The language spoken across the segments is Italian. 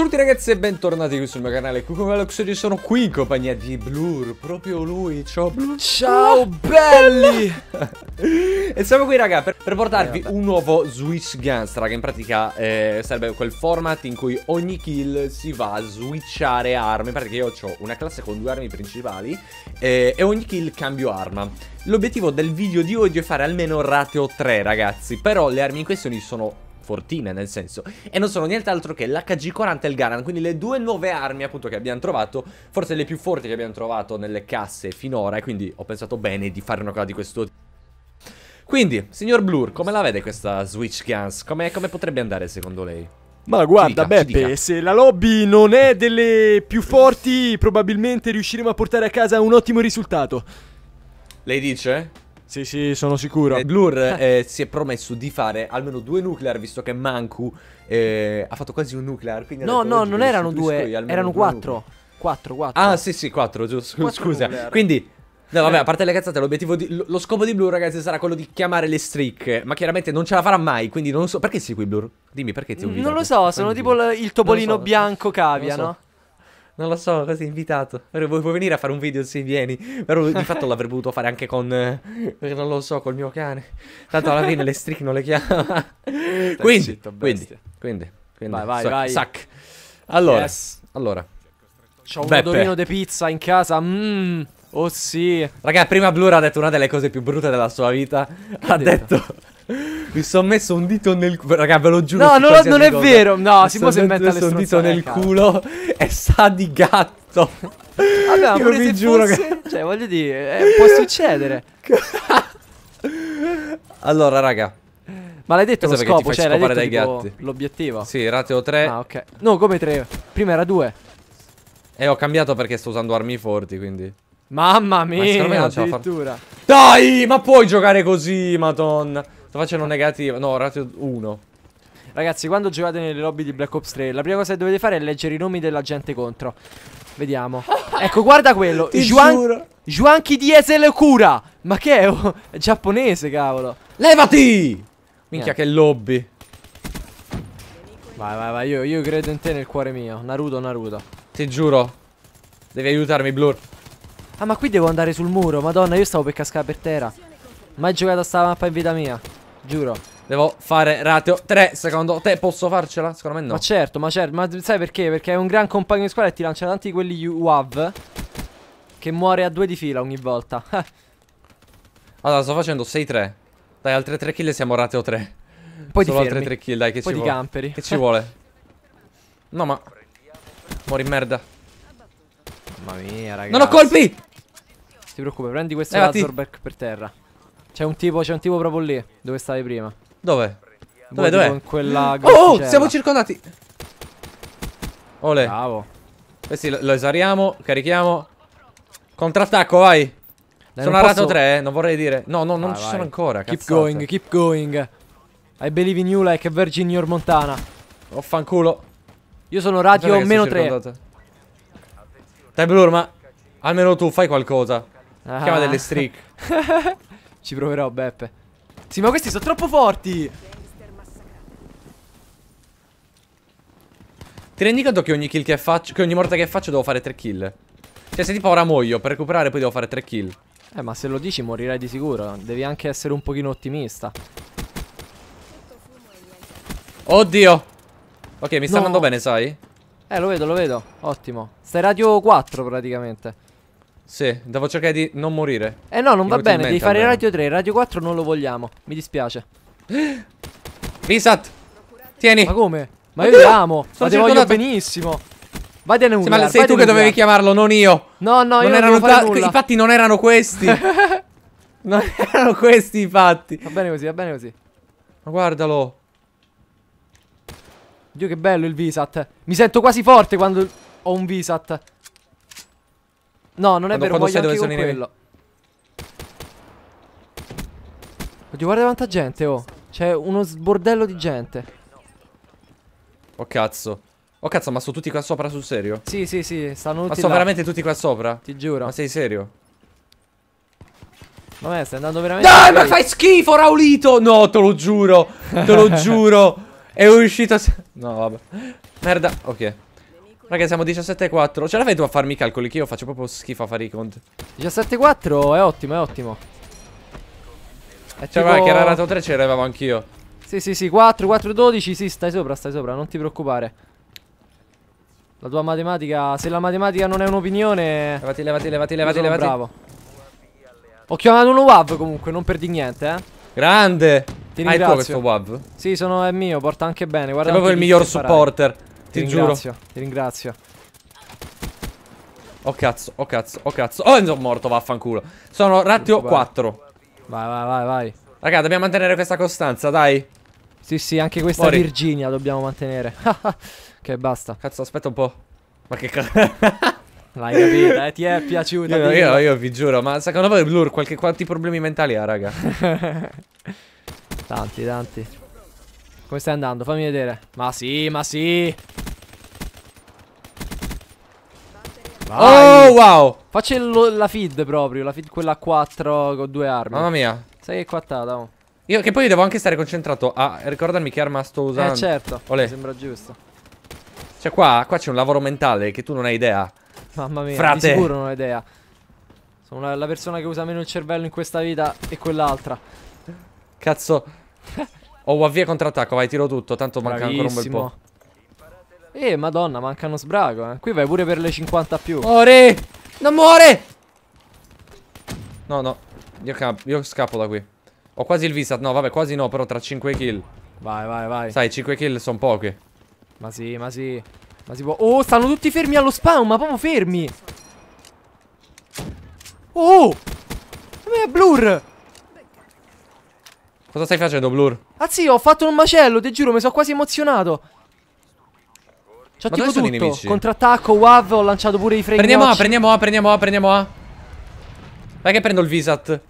Ciao a tutti ragazzi e bentornati qui sul mio canale, qui come Alex oggi sono qui in compagnia di Blur, proprio lui, ciao Blur Ciao belli! e siamo qui raga per, per portarvi eh, un nuovo Switch Guns raga, in pratica eh, sarebbe quel format in cui ogni kill si va a switchare armi In pratica io ho una classe con due armi principali eh, e ogni kill cambio arma L'obiettivo del video di oggi è fare almeno rateo 3 ragazzi, però le armi in questione sono fortine nel senso E non sono nient'altro che l'HG40 e il Garan Quindi le due nuove armi appunto che abbiamo trovato Forse le più forti che abbiamo trovato nelle casse finora E quindi ho pensato bene di fare una cosa di questo quindi, signor Blur, come la vede questa Switch Guns? Come, come potrebbe andare secondo lei? Ma guarda dica, Beppe, se la lobby non è delle più forti, probabilmente riusciremo a portare a casa un ottimo risultato. Lei dice? Sì, sì, sono sicuro. Eh, Blur eh, si è promesso di fare almeno due nuclear, visto che Manku eh, ha fatto quasi un nuclear. No, no, non erano due, erano due quattro. Nuclear. Quattro, quattro. Ah, sì, sì, quattro, giusto, quattro scusa. Nuclear. Quindi... No, vabbè, eh. a parte le cazzate, di, lo scopo di Blur, ragazzi, sarà quello di chiamare le streak. Ma chiaramente non ce la farà mai, quindi non so. Perché qui, Blur? Dimmi perché ti ho Non lo so, sono tipo il, il topolino so, bianco cavia, so. no? Non lo so, così invitato. Vuoi, vuoi venire a fare un video? Sì, vieni. Però di fatto l'avrei potuto fare anche con. Eh, non lo so, col mio cane. Tanto alla fine le stric non le chiama. quindi, zitto, quindi, quindi, quindi, Vai, vai, so, vai. Sac. Allora, yes. allora. C'ho un odorino di pizza in casa. Mmm. Oh sì. Raga, prima Blur ha detto una delle cose più brutte della sua vita. Che ha detto? detto mi sono messo un dito nel culo. Raga, ve lo giuro. No, non, non cosa. è vero. No, mi si può sembrare. Mi sono messo un dito nel cara. culo e sa di gatto. Vabbè, ma pure se giuro fosse... Cioè, voglio dire, eh, può succedere. allora, raga. Ma l'hai cioè, detto lo scopo, cioè l'hai detto gatti. l'obiettivo Sì, rateo 3 Ah, ok No, come 3? Prima era 2 E eh, ho cambiato perché sto usando armi forti, quindi Mamma mia, ma me non addirittura far... Dai, ma puoi giocare così, madonna Sto facendo negativo. No, ratio 1. Ragazzi, quando giocate nelle lobby di Black Ops 3, la prima cosa che dovete fare è leggere i nomi della gente contro. Vediamo. Ecco, guarda quello. Ti Juan... giuro. Juanchi Diesel Cura. Ma che è? Oh, è giapponese, cavolo. Levati! Minchia, yeah. che lobby. Vai, vai, vai. Io, io, credo in te nel cuore mio. Naruto, Naruto. Ti giuro. Devi aiutarmi, Blur. Ah, ma qui devo andare sul muro. Madonna, io stavo per cascare per terra. Mai giocato a sta mappa in vita mia. Giuro. Devo fare ratio 3 secondo te. Posso farcela? Secondo me no. Ma certo, ma certo. Ma sai perché? Perché è un gran compagno di squadra e ti lancia tanti quelli UAV. Che muore a due di fila ogni volta. allora, sto facendo 6-3. Dai, altre 3 kill e siamo ratio 3. Poi Solo ti altre 3 kill, dai, che Poi ci vuole. Camperi. Che ci vuole. No, ma... Muori in merda. Mamma mia, ragazzi. Non ho colpi! Ti preoccupare, prendi questo eh, laser back per terra. C'è un, tipo, c'è un tipo proprio lì, dove stavi prima. Dove? Dove, dove? Con quella oh, oh, siamo circondati. Ole. Bravo. Questi eh lo, lo esariamo, carichiamo. Contrattacco, vai. Dai, sono a posso... 3, eh, non vorrei dire. No, no, non vai, ci vai. sono ancora. Keep cazzate. going, keep going. I believe in you like Virgin Your Montana. Offanculo Io sono radio meno 3. Dai, Blur, ma almeno tu fai qualcosa. Ah. Chiama delle streak. Ci proverò, Beppe. Sì, ma questi sono troppo forti. Ti rendi conto che ogni kill che faccio, che ogni morta che faccio devo fare 3 kill? Cioè, se tipo ora muoio per recuperare, poi devo fare 3 kill. Eh, ma se lo dici morirai di sicuro. Devi anche essere un pochino ottimista. Oddio. Ok, mi sta no. andando bene, sai? Eh, lo vedo, lo vedo. Ottimo. Stai radio 4 praticamente. Sì, devo cercare di non morire. Eh no, non va bene, devi fare almeno. radio 3, radio 4 non lo vogliamo. Mi dispiace. Isat! Tieni! Ma come? Ma Oddio, io ti amo! Ma ti voglio benissimo! Vai a nulla. Sì, ma sei tu che dovevi chiamarlo, non io. No, no, non io erano non fare nulla. I fatti non erano questi. non erano questi i fatti. Va bene così, va bene così. Ma guardalo. Dio che bello il Visat. Mi sento quasi forte quando ho un Visat. No, non è quando, vero, quando voglio anche con quello. Oddio, guarda quanta gente, oh. C'è uno sbordello di gente. Oh, cazzo. Oh, cazzo, ma sono tutti qua sopra sul serio? Sì, sì, sì, stanno tutti Ma sono là. veramente tutti qua sopra? Ti giuro. Ma sei serio? Vabbè, stai andando veramente... Dai, ma fai schifo, Raulito! No, te lo giuro! Te lo giuro! È uscito... No, vabbè. Merda. Ok. Raga, siamo 17-4. Ce la vedo a farmi i calcoli? Che io faccio proprio schifo a fare i conti. 17-4 è ottimo, è ottimo. È cioè, tipo... vai, che era rato 3 ce l'avevo anch'io. Sì, sì, sì, 4, 4, 12. Sì, stai sopra, stai sopra, non ti preoccupare. La tua matematica, se la matematica non è un'opinione. Levati, levati, levati, levati, levati. Bravo. Ho chiamato uno WAV comunque, non perdi niente, eh. Grande! Ti ah, ringrazio. Hai tuo questo WAV? Sì, sono, è mio, porta anche bene. Guarda Sei proprio il miglior supporter. Ti, ti ringrazio, giuro. ti ringrazio. Oh cazzo, oh cazzo, oh cazzo. Oh, sono morto, vaffanculo. Sono ratio 4. Vai, vai, vai, vai. Raga, dobbiamo mantenere questa costanza, dai. Sì, sì, anche questa Mori. Virginia dobbiamo mantenere. ok, basta. Cazzo, aspetta un po'. Ma che cazzo... L'hai capita, eh? Ti è piaciuta? Io, io, io, vi giuro, ma secondo voi Blur qualche, quanti problemi mentali ha, raga? tanti, tanti. Come stai andando? Fammi vedere. Ma sì, ma sì. Vai. Oh, wow. Faccio il, la feed proprio, la feed quella a 4 con due armi. Mamma mia. Sai che è quattata, oh. Io che poi devo anche stare concentrato a ricordarmi che arma sto eh, usando. Eh certo, Olè. mi sembra giusto. Cioè qua, qua c'è un lavoro mentale che tu non hai idea. Mamma mia, Frate. di sicuro non ho idea. Sono la, la persona che usa meno il cervello in questa vita e quell'altra. Cazzo. Ho oh, UAV e contrattacco, vai, tiro tutto, tanto manca Bravissimo. ancora un bel po'. Eh, madonna, mancano sbrago, eh. Qui vai pure per le 50 più. Muore! Non muore! No, no. Io, io, scappo da qui. Ho quasi il visat. No, vabbè, quasi no, però tra 5 kill. Vai, vai, vai. Sai, 5 kill sono pochi. Ma sì, ma sì. Ma si può... Oh, stanno tutti fermi allo spawn, ma proprio fermi. Oh! è Blur? Cosa stai facendo, Blur? Ah sì, ho fatto un macello, ti giuro, mi sono quasi emozionato. C'ho tipo tutto. i nemici? Contrattacco, WAV, ho lanciato pure i frame. Prendiamo A, prendiamo A, prendiamo A, prendiamo A. Vai che prendo il Visat.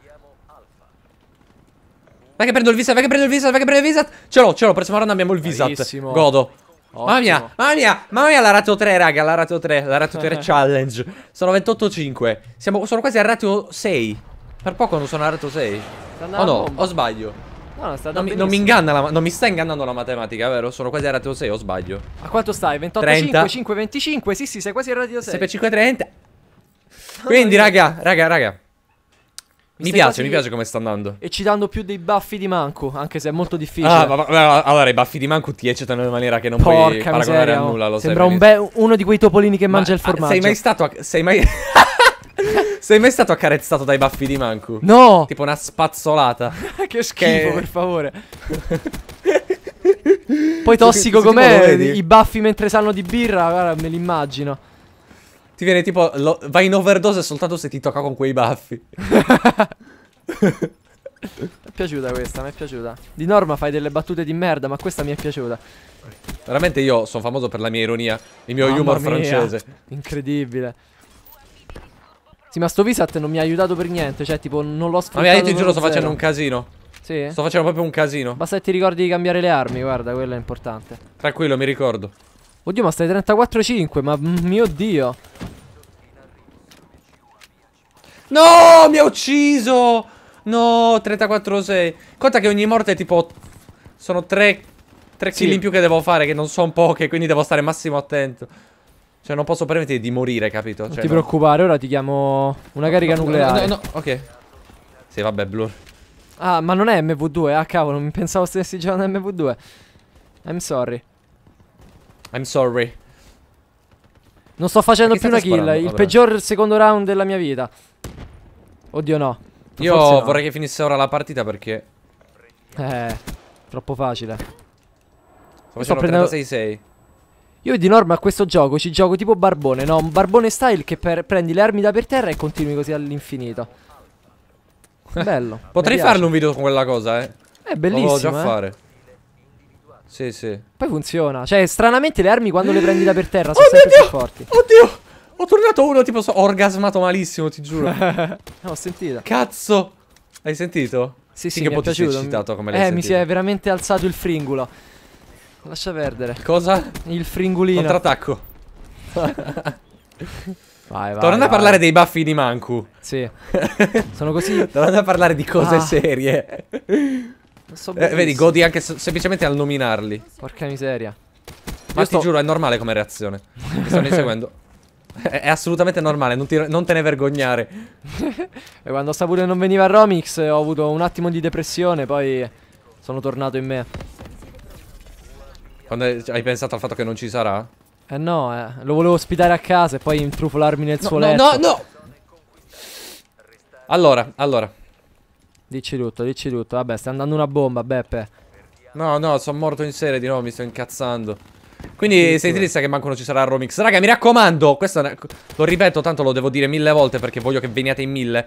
Vai che prendo il Visat, vai che prendo il Visat, vai che prendo il Visat. Ce l'ho, ce l'ho, prossimo round abbiamo il Visat. Bravissimo. Godo. Ottimo. Mamma mia, mamma mia, mamma mia la ratio 3 raga, la ratio 3, la ratio 3 challenge. Sono 28-5. sono quasi a ratio 6. Per poco non sono a ratio 6. O oh no, ho sbaglio. No, non, mi, non, mi la, non mi, sta ingannando la matematica, vero? Sono quasi a ratio 6 o sbaglio? A quanto stai? 28, 30. 5, 5, 25? Sì, sì, sei quasi a ratio 6 6 per 5, 30 ah, Quindi, raga, raga, raga mi piace, mi piace come sta andando. E ci danno più dei baffi di Manco, anche se è molto difficile. Ah, ma, ma, ma, allora, i baffi di Manco ti eccitano in maniera che non Porca puoi paragonare miseria, a nulla. Lo oh. Sembra un uno di quei topolini che mangia il formaggio. Sei mai stato a... Sei mai... Sei mai stato accarezzato dai baffi di Manku? No! Tipo una spazzolata. che schifo, che... per favore. Poi tossico com'è, i baffi mentre sanno di birra, guarda, me li immagino. Ti viene tipo, lo, vai in overdose soltanto se ti tocca con quei baffi. mi è piaciuta questa, mi è piaciuta. Di norma fai delle battute di merda, ma questa mi è piaciuta. Veramente io sono famoso per la mia ironia, il mio Mamma humor mia. francese. Incredibile. Sì, ma sto Visat non mi ha aiutato per niente. Cioè, tipo, non l'ho sfruttato. Ma io ti giuro, sto zero. facendo un casino. Sì? Sto facendo proprio un casino. Basta che ti ricordi di cambiare le armi, guarda, quello è importante. Tranquillo, mi ricordo. Oddio, ma stai 34,5, ma mm, mio dio. No, mi ha ucciso! No, 34,6. Conta che ogni morte è tipo... Sono 3 3 sì. kill in più che devo fare, che non sono poche, quindi devo stare massimo attento. Cioè non posso permettere di morire, capito? Cioè, non ti no. preoccupare, ora ti chiamo una no, carica no, nucleare. No, no, ok. Sì, vabbè, Blur. Ah, ma non è MV2, ah cavolo, non pensavo stessi giocando MV2. I'm sorry. I'm sorry. Non sto facendo più una sparando? kill, il peggior secondo round della mia vita. Oddio no. Io Forse vorrei che finisse ora la partita perché... Eh, troppo facile. Sto, sto prendendo 36-6. Io di norma a questo gioco ci gioco tipo barbone, no? Un barbone style che prendi le armi da per terra e continui così all'infinito. Bello. Potrei farlo un video con quella cosa, eh. È bellissimo. Lo già eh. fare. Sì, sì. Poi funziona. Cioè, stranamente le armi quando le prendi da per terra sono oh sempre più forti. Oddio! Ho tornato uno tipo so, orgasmato malissimo, ti giuro. Ho sentito. Cazzo! Hai sentito? Sì, sì, sì che mi è piaciuto. eh, mi si è veramente alzato il fringulo. Lascia perdere. Cosa? Il fringulino. Contrattacco. Vai, vai, Tornando vai. a parlare dei baffi di Manku. Sì. Sono così. Tornando a parlare di cose ah. serie. So eh, vedi, godi anche semplicemente al nominarli. Porca miseria. Ma Io ti giuro, è normale come reazione. Mi stanno inseguendo. È, assolutamente normale, non, ti, non, te ne vergognare. e quando che non veniva Romix ho avuto un attimo di depressione, poi sono tornato in me. Quando hai pensato al fatto che non ci sarà? Eh no, eh. lo volevo ospitare a casa e poi intrufolarmi nel no, suo no, letto. No, no, no! Allora, allora. Dici tutto, dici tutto. Vabbè, sta andando una bomba, Beppe. No, no, sono morto in serie di nuovo, mi sto incazzando. Quindi sei triste che manco non ci sarà il Romix. Raga, mi raccomando, questo è una... lo ripeto, tanto lo devo dire mille volte perché voglio che veniate in mille.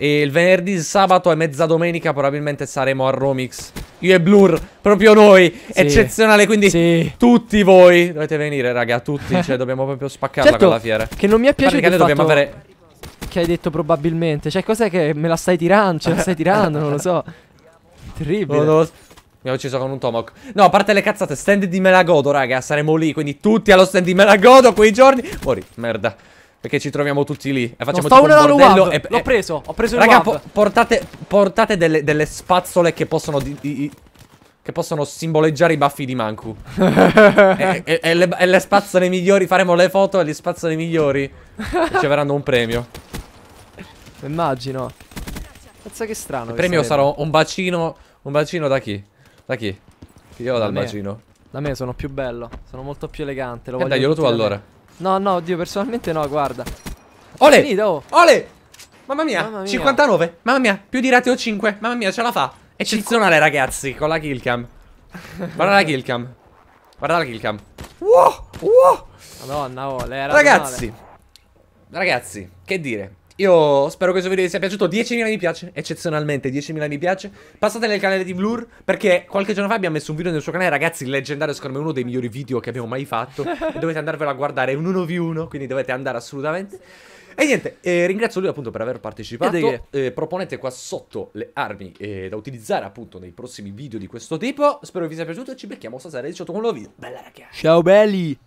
E il venerdì, il sabato e mezza domenica probabilmente saremo a Romix. Io e Blur, proprio noi, sì. eccezionale, quindi sì. tutti voi dovete venire, raga, tutti, cioè dobbiamo proprio spaccarla certo, la fiera. Che non mi è piaciuto il fatto dobbiamo avere che hai detto probabilmente, cioè cos'è che me la stai tirando, ce la stai tirando, non lo so. Terribile. Lo... Oh, no. Mi ha ucciso con un Tomok. No, a parte le cazzate, stand di Melagodo, raga, saremo lì, quindi tutti allo stand di Melagodo quei giorni. Mori, merda. Perché ci troviamo tutti lì e facciamo no, sto tipo un bordello e, L'ho preso, ho preso il Raga, po portate, portate delle, delle, spazzole che possono di, di, che possono simboleggiare i baffi di Manku e, e, e, le, e le spazzole migliori Faremo le foto e le spazzole migliori Riceveranno un premio Immagino Pensa che strano Il che premio sarà un bacino Un bacino da chi? Da chi? Io da dal me. bacino Da me sono più bello Sono molto più elegante Lo eh voglio Daglielo tu allora me. No, no, oddio, personalmente no, guarda. Ole! Finito, oh. Ole! Mamma mia, Mamma mia, 59. Mamma mia, più di rateo 5. Mamma mia, ce la fa. Eccezionale, ragazzi, con la killcam. Guarda la killcam. Guarda la killcam. Wow, wow. Madonna, Ole, oh, era Ragazzi. Male. Ragazzi, che dire? Io spero che questo video vi sia piaciuto 10.000 mi piace Eccezionalmente 10.000 mi piace Passate nel canale di Blur Perché qualche giorno fa abbiamo messo un video nel suo canale Ragazzi leggendario secondo me uno dei migliori video che abbiamo mai fatto E dovete andarvelo a guardare È un 1v1 quindi dovete andare assolutamente e niente, eh, ringrazio lui appunto per aver partecipato. Eh, proponete qua sotto le armi eh, da utilizzare appunto nei prossimi video di questo tipo. Spero che vi sia piaciuto e ci becchiamo stasera alle 18 con un nuovo video. Bella ragazzi. Ciao belli.